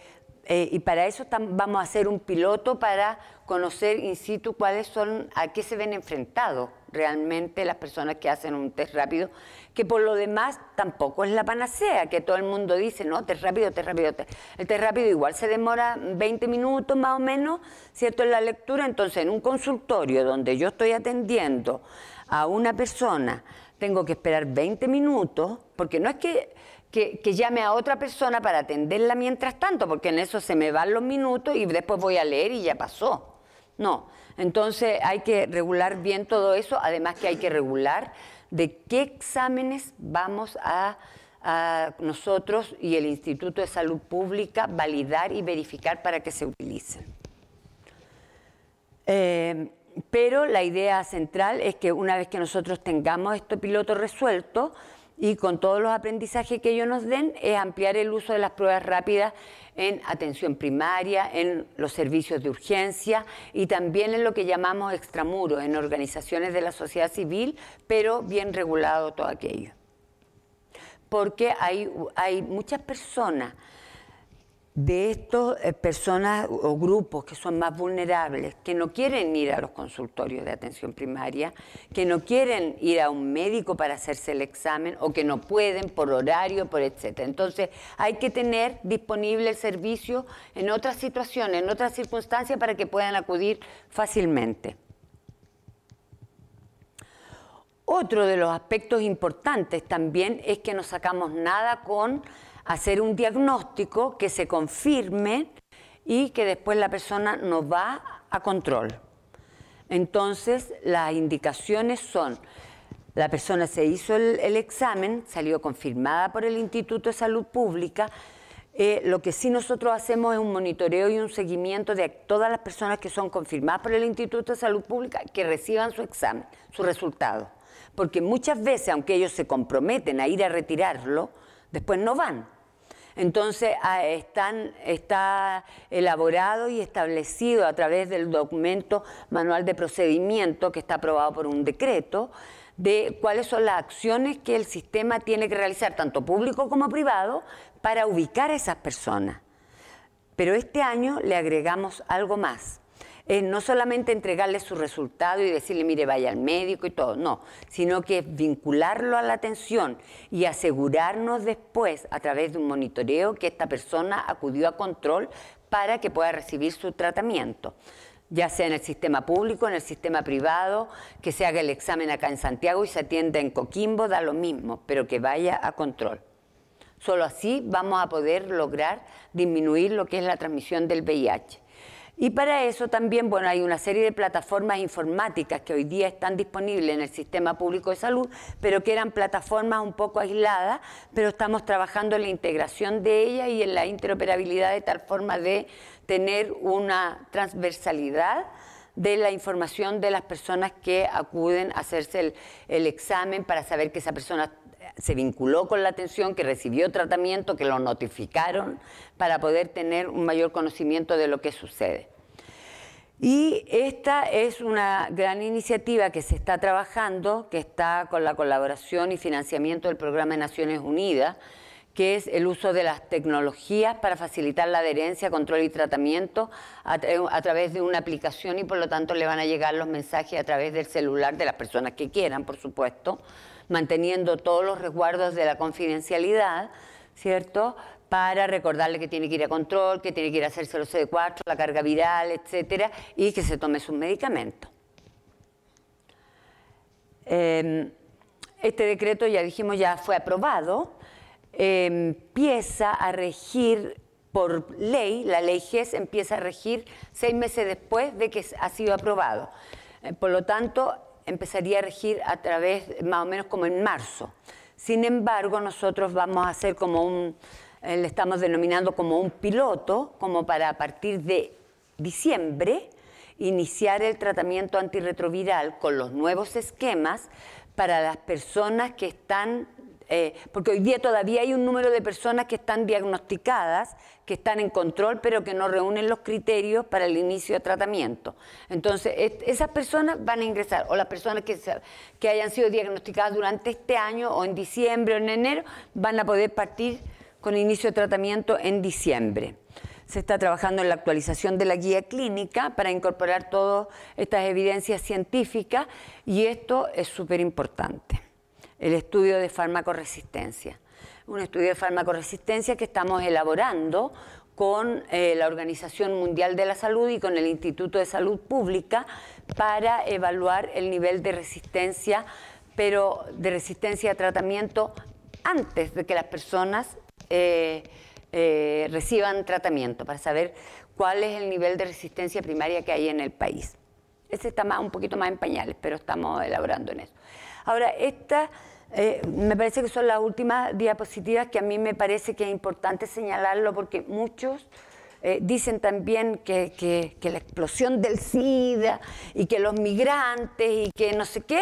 eh, y para eso vamos a hacer un piloto para conocer in situ cuáles son, a qué se ven enfrentados realmente las personas que hacen un test rápido, que por lo demás tampoco es la panacea, que todo el mundo dice, no, test rápido, test rápido, test. El test rápido igual se demora 20 minutos más o menos, ¿cierto? En la lectura, entonces en un consultorio donde yo estoy atendiendo a una persona, tengo que esperar 20 minutos, porque no es que que, llame a otra persona para atenderla mientras tanto, porque en eso se me van los minutos y después voy a leer y ya pasó. No, entonces hay que regular bien todo eso, además que hay que regular de qué exámenes vamos a, nosotros y el Instituto de Salud Pública validar y verificar para que se utilicen. Eh, pero la idea central es que una vez que nosotros tengamos esto piloto resuelto, y con todos los aprendizajes que ellos nos den es ampliar el uso de las pruebas rápidas en atención primaria, en los servicios de urgencia y también en lo que llamamos extramuros, en organizaciones de la sociedad civil, pero bien regulado todo aquello. Porque hay, muchas personas de estas eh, personas o grupos que son más vulnerables, que no quieren ir a los consultorios de atención primaria, que no quieren ir a un médico para hacerse el examen o que no pueden por horario, por etcétera. Entonces, hay que tener disponible el servicio en otras situaciones, en otras circunstancias para que puedan acudir fácilmente. Otro de los aspectos importantes también es que no sacamos nada con hacer un diagnóstico que se confirme y que después la persona nos va a control. Entonces, las indicaciones son, la persona se hizo el, examen, salió confirmada por el Instituto de Salud Pública, eh, lo que sí nosotros hacemos es un monitoreo y un seguimiento de todas las personas que son confirmadas por el Instituto de Salud Pública que reciban su examen, su resultado. Porque muchas veces, aunque ellos se comprometen a ir a retirarlo, después no van. Entonces ah, está elaborado y establecido a través del documento manual de procedimiento que está aprobado por un decreto de cuáles son las acciones que el sistema tiene que realizar, tanto público como privado, para ubicar a esas personas. Pero este año le agregamos algo más. Eh, no solamente entregarle su resultado y decirle, mire, vaya al médico y todo, no, sino que vincularlo a la atención y asegurarnos después, a través de un monitoreo, que esta persona acudió a control para que pueda recibir su tratamiento ya sea en el sistema público, en el sistema privado, que se haga el examen acá en Santiago y se atienda en Coquimbo, da lo mismo, pero que vaya a control. Solo así vamos a poder lograr disminuir lo que es la transmisión del VIH. Y para eso también, bueno, hay una serie de plataformas informáticas que hoy día están disponibles en el sistema público de salud, pero que eran plataformas un poco aisladas, pero estamos trabajando en la integración de ellas y en la interoperabilidad de tal forma de tener una transversalidad de la información de las personas que acuden a hacerse el, el examen para saber que esa persona se vinculó con la atención, que recibió tratamiento, que lo notificaron para poder tener un mayor conocimiento de lo que sucede. Y esta es una gran iniciativa que se está trabajando, que está con la colaboración y financiamiento del Programa de Naciones Unidas, que es el uso de las tecnologías para facilitar la adherencia, control y tratamiento a, a, través de una aplicación y por lo tanto le van a llegar los mensajes a través del celular de las personas que quieran, por supuesto, manteniendo todos los resguardos de la confidencialidad, ¿cierto? Para recordarle que tiene que ir a control, que tiene que ir a hacerse los CD4, la carga viral, etcétera, y que se tome su medicamento. Em, este decreto, ya dijimos, ya fue aprobado, empieza a regir por ley, la ley GES empieza a regir seis meses después de que ha sido aprobado. por lo tanto, empezaría a regir a través, más o menos como en marzo. Sin embargo, nosotros vamos a hacer como un, eh, le estamos denominando como un piloto, como para a partir de diciembre iniciar el tratamiento antirretroviral con los nuevos esquemas para las personas que están eh, porque hoy día todavía hay un número de personas que están diagnosticadas, que están en control, pero que no reúnen los criterios para el inicio de tratamiento. Entonces, esas personas van a ingresar, o las personas que, que hayan sido diagnosticadas durante este año, o en diciembre, o en enero, van a poder partir con inicio de tratamiento en diciembre se está trabajando en la actualización de la guía clínica para incorporar todas estas evidencias científicas y esto es súper importante el estudio de farmacoresistencia. Un estudio de farmacoresistencia que estamos elaborando con eh, la Organización Mundial de la Salud y con el Instituto de Salud Pública para evaluar el nivel de resistencia, pero de resistencia a tratamiento antes de que las personas eh, eh, reciban tratamiento, para saber cuál es el nivel de resistencia primaria que hay en el país. Ese está un poquito más en pañales, pero estamos elaborando en eso. Ahora, esta eh, me parece que son las últimas diapositivas que a mí me parece que es importante señalarlo porque muchos eh, dicen también que, la explosión del SIDA y que los migrantes y que no sé qué,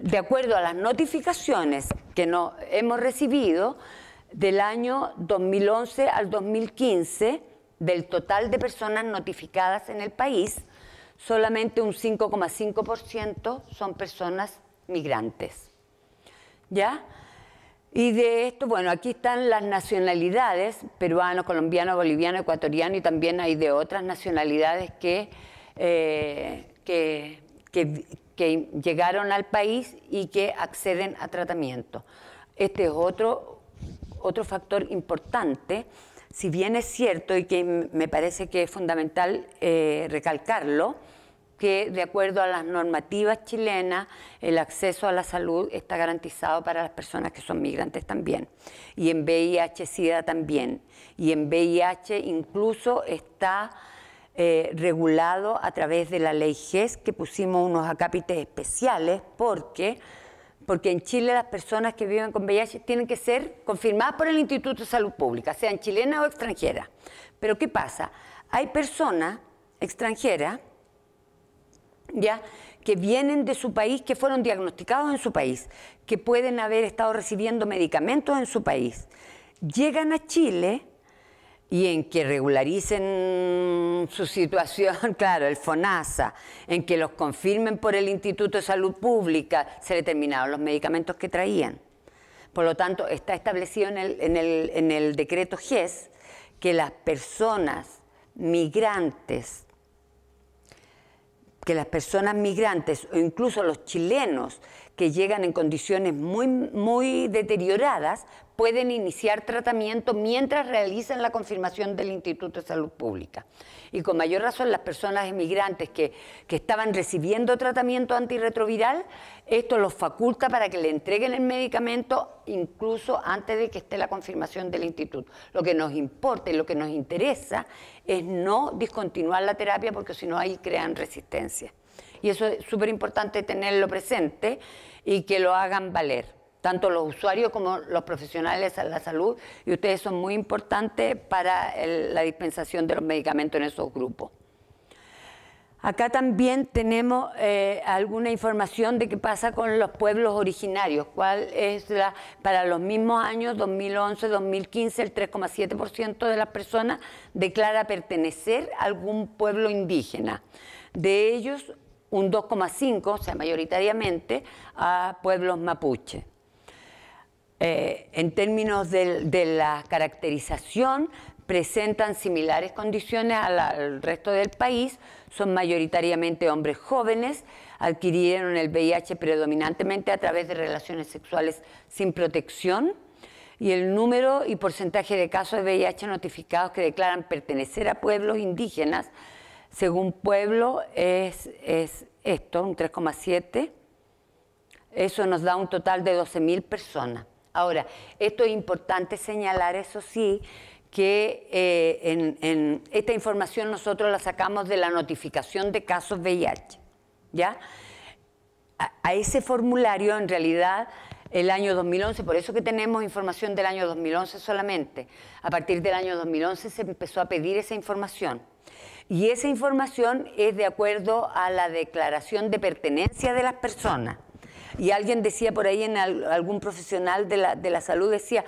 de acuerdo a las notificaciones que no hemos recibido del año 2011 al 2015, del total de personas notificadas en el país, solamente un 5,5% son personas migrantes. ¿ya? Y de esto, bueno, aquí están las nacionalidades, peruano, colombiano, boliviano, ecuatoriano, y también hay de otras nacionalidades que, eh, llegaron al país y que acceden a tratamiento. Este es otro, factor importante, si bien es cierto y que me parece que es fundamental eh, recalcarlo, que de acuerdo a las normativas chilenas el acceso a la salud está garantizado para las personas que son migrantes también. Y en VIH SIDA también. Y en VIH incluso está eh, regulado a través de la ley GES que pusimos unos acápites especiales porque porque en Chile las personas que viven con VIH tienen que ser confirmadas por el Instituto de Salud Pública, sean chilenas o extranjeras. Pero ¿qué pasa? Hay personas extranjeras que vienen de su país, que fueron diagnosticados en su país, que pueden haber estado recibiendo medicamentos en su país, llegan a Chile y en que regularicen su situación, claro, el FONASA, en que los confirmen por el Instituto de Salud Pública, se determinaron los medicamentos que traían. Por lo tanto, está establecido en el, en el decreto GES que las personas migrantes que las personas migrantes o incluso los chilenos que llegan en condiciones muy, muy deterioradas pueden iniciar tratamiento mientras realizan la confirmación del Instituto de Salud Pública. Y con mayor razón las personas emigrantes que, que estaban recibiendo tratamiento antirretroviral, esto los faculta para que le entreguen el medicamento incluso antes de que esté la confirmación del instituto. Lo que nos importa y lo que nos interesa es no discontinuar la terapia porque si no ahí crean resistencia y eso es súper importante tenerlo presente y que lo hagan valer tanto los usuarios como los profesionales de la salud, y ustedes son muy importantes para la dispensación de los medicamentos en esos grupos. Acá también tenemos eh, alguna información de qué pasa con los pueblos originarios. ¿Cuál es la, para los mismos años 2011-2015 el 3,7% de las personas declara pertenecer a algún pueblo indígena? De ellos, un 2,5, o sea, mayoritariamente, a pueblos mapuche. Eh, en términos de, la caracterización, presentan similares condiciones al resto del país, son mayoritariamente hombres jóvenes, adquirieron el VIH predominantemente a través de relaciones sexuales sin protección y el número y porcentaje de casos de VIH notificados que declaran pertenecer a pueblos indígenas según pueblo es, esto, un 3,7. Eso nos da un total de 12.000 personas. Ahora, esto es importante señalar, eso sí, que eh, en, esta información nosotros la sacamos de la notificación de casos VIH. ¿Ya? a, ese formulario, en realidad, el año 2011, por eso que tenemos información del año 2011 solamente. A partir del año 2011 se empezó a pedir esa información. Y esa información es de acuerdo a la declaración de pertenencia de las personas. Y alguien decía por ahí, en algún profesional de la, de la salud decía,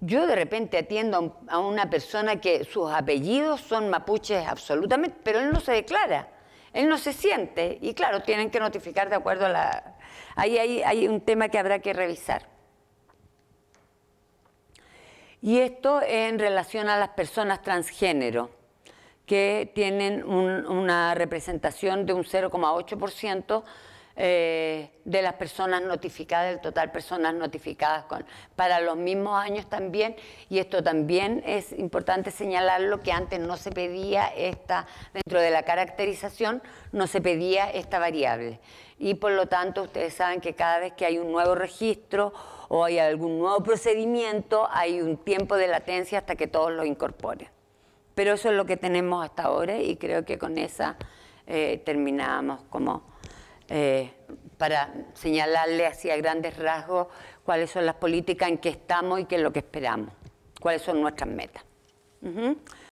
yo de repente atiendo a una persona que sus apellidos son mapuches absolutamente, pero él no se declara, él no se siente. Y claro, tienen que notificar de acuerdo a la... Ahí hay, hay un tema que habrá que revisar. Y esto en relación a las personas transgénero que tienen una representación de un 0,8% eh, de las personas notificadas, del total personas notificadas con, para los mismos años también, y esto también es importante señalarlo, que antes no se pedía esta, dentro de la caracterización, no se pedía esta variable. Y por lo tanto, ustedes saben que cada vez que hay un nuevo registro o hay algún nuevo procedimiento, hay un tiempo de latencia hasta que todos lo incorporen. Pero eso es lo que tenemos hasta ahora y creo que con esa eh, terminamos como eh, para señalarle así a grandes rasgos cuáles son las políticas en que estamos y qué es lo que esperamos, cuáles son nuestras metas.